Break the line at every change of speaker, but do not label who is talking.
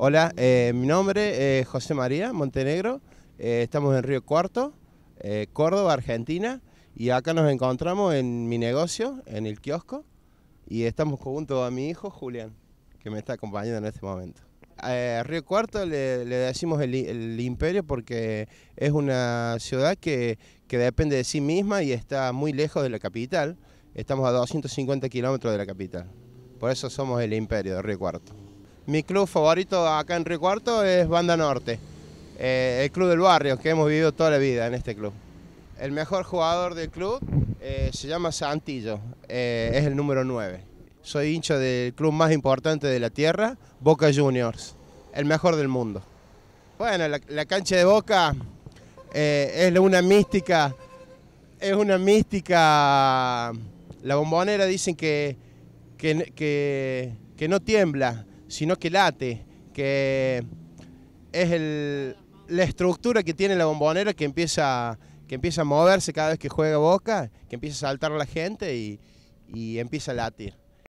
Hola, eh, mi nombre es José María Montenegro, eh, estamos en Río Cuarto, eh, Córdoba, Argentina, y acá nos encontramos en mi negocio, en el kiosco, y estamos junto a mi hijo Julián, que me está acompañando en este momento. A Río Cuarto le, decimos el, el, imperio porque es una ciudad que, que depende de sí misma y está muy lejos de la capital. Estamos a 250 kilómetros de la capital. Por eso somos el imperio de Río Cuarto mi club favorito acá en Río Cuarto es Banda Norte, eh, el club del barrio que hemos vivido toda la vida en este club. El mejor jugador del club eh, se llama Santillo, eh, es el número 9. Soy hincho del club más importante de la tierra, Boca Juniors, el mejor del mundo. Bueno, la, cancha de Boca es una mística, es una mística. La bombonera dicen que, que, que no tiembla, sino que late, que es el, la estructura que tiene la bombonera que empieza, que empieza a moverse cada vez que juega Boca, que empieza a saltar la gente y, y empieza a latir.